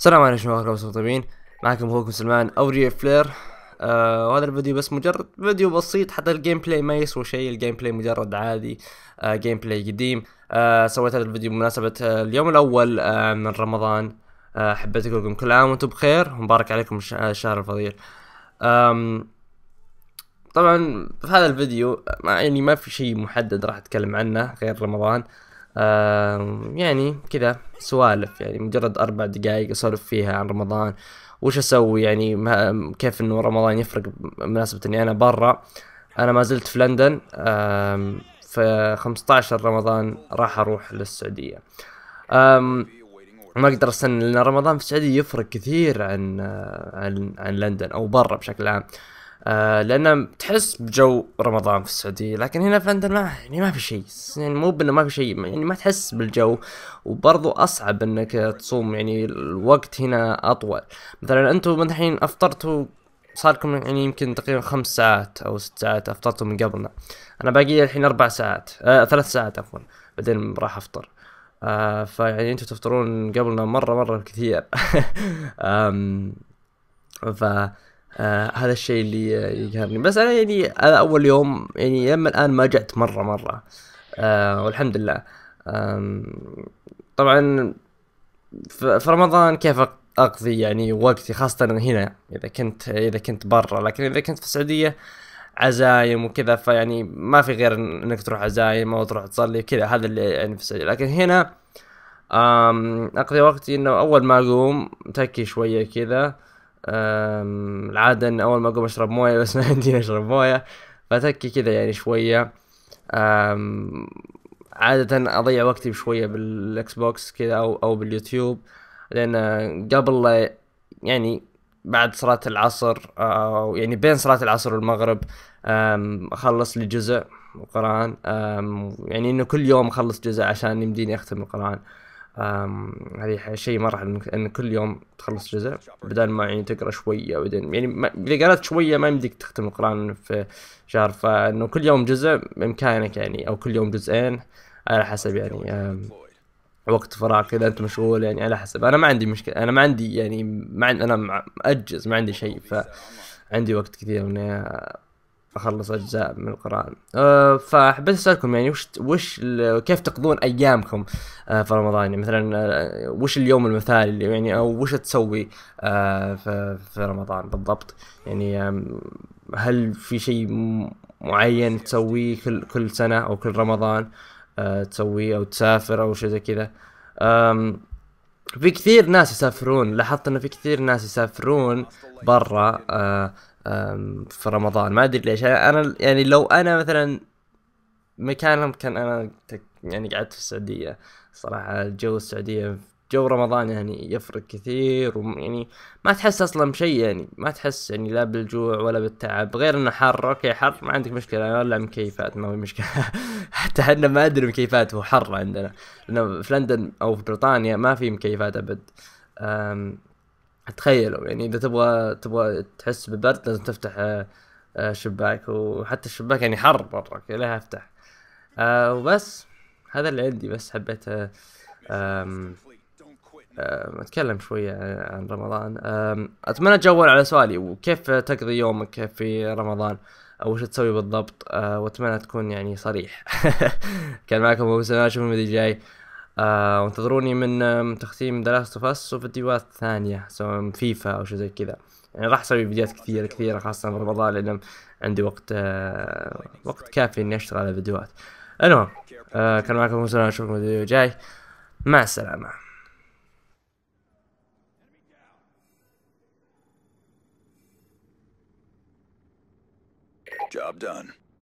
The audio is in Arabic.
السلام عليكم ورحمة الله وبركاته طيبين معكم اخوكم سلمان او ري فلير آه وهذا الفيديو بس مجرد فيديو بسيط حتى الجيم بلاي ما يسوى شيء الجيم بلاي مجرد عادي آه جيم بلاي قديم آه سويت هذا الفيديو بمناسبة آه اليوم الاول آه من رمضان آه حبيت اقول لكم كل عام وانتم بخير ومبارك عليكم آه، الشهر الفضيل آم طبعا في هذا الفيديو آه، يعني ما في شيء محدد راح اتكلم عنه غير رمضان يعني كذا سوالف يعني مجرد اربع دقائق اسولف فيها عن رمضان وش اسوي يعني كيف انه رمضان يفرق بمناسبه اني انا برا انا ما زلت في لندن ف 15 رمضان راح اروح للسعوديه ما اقدر استنى لان رمضان في السعوديه يفرق كثير عن آه، عن عن لندن او برا بشكل عام آه لان تحس بجو رمضان في السعوديه لكن هنا في لندن ما يعني ما في شيء يعني مو بانه ما في شيء يعني ما تحس بالجو وبرضو اصعب انك تصوم يعني الوقت هنا اطول مثلا انتم الحين افطرتوا صار لكم يعني يمكن تقريبا خمس ساعات او ست ساعات افطرتوا من قبلنا انا باقي الحين اربع ساعات آه ثلاث ساعات عفوا بعدين راح افطر آه فيعني انتم تفطرون قبلنا مره مره كثير ف آه هذا الشيء اللي يقهرني بس انا يعني انا اول يوم يعني لما الان ما جعت مره مره آه والحمد لله آه طبعا في رمضان كيف اقضي يعني وقتي خاصه هنا اذا كنت اذا كنت برا لكن اذا كنت في السعوديه عزايم وكذا فيعني ما في غير انك تروح عزايم او تروح تصلي كذا هذا اللي يعني في السعوديه لكن هنا اقضي وقتي انه اول ما اقوم تكي شويه كذا العادة ان اول ما اقوم اشرب موية بس ما يمديني اشرب موية فتكي كذا يعني شوية عادة اضيع وقتي بشوية بالاكس بوكس كذا او او باليوتيوب لان قبل يعني بعد صلاة العصر أو آه، يعني بين صلاة العصر والمغرب أخلص لي جزء قرآن يعني إنه كل يوم أخلص جزء عشان يمديني أختم القرآن هذه شيء مرحلة ان كل يوم تخلص جزء بدل ما يعني تقرا شويه بعدين يعني اذا قرأت شويه ما يمديك تختم القران في شهر فانه كل يوم جزء بامكانك يعني او كل يوم جزئين على حسب يعني وقت فراغك اذا انت مشغول يعني على حسب انا ما عندي مشكله انا ما عندي يعني ما عندي انا اجز ما عندي شيء ف عندي وقت كثير اني اخلص اجزاء من القران أه فحبيت اسالكم يعني وش وش كيف تقضون ايامكم أه في رمضان يعني مثلا أه وش اليوم المثالي يعني او وش تسوي أه في, في رمضان بالضبط يعني هل في شيء معين تسويه كل كل سنه او كل رمضان أه تسويه او تسافر او شيء زي كذا في كثير ناس يسافرون لاحظت انه في كثير ناس يسافرون برا أه في رمضان ما ادري ليش انا يعني لو انا مثلا مكانهم كان انا يعني قعدت في السعوديه صراحه جو السعوديه جو رمضان يعني يفرق كثير ويعني ما تحس اصلا بشيء يعني ما تحس يعني لا بالجوع ولا بالتعب غير انه حر اوكي حر ما عندك مشكله انا ولا مكيفات ما في مشكله حتى احنا ما ادري مكيفات هو حر عندنا لانه في لندن او في بريطانيا ما في مكيفات ابد تخيلوا يعني اذا تبغى تبغى تحس بالبرد لازم تفتح آه، آه، شباك وحتى الشباك يعني حر برا لا افتح آه، وبس هذا اللي عندي بس حبيت اتكلم شوية عن رمضان اتمنى تجاوب على سؤالي وكيف تقضي يومك في رمضان او وش تسوي بالضبط واتمنى تكون يعني صريح كان معكم ابو سنان اشوفكم الجاي آه وانتظروني من تختيم دراسة فاس وفيديوهات ثانيه سواء فيفا او شيء زي كذا يعني راح اسوي فيديوهات كثيره كثيره خاصه في رمضان لان عندي وقت آه وقت كافي اني اشتغل على فيديوهات المهم آه كان معكم موسى اشوفكم الفيديو الجاي مع السلامه Job done.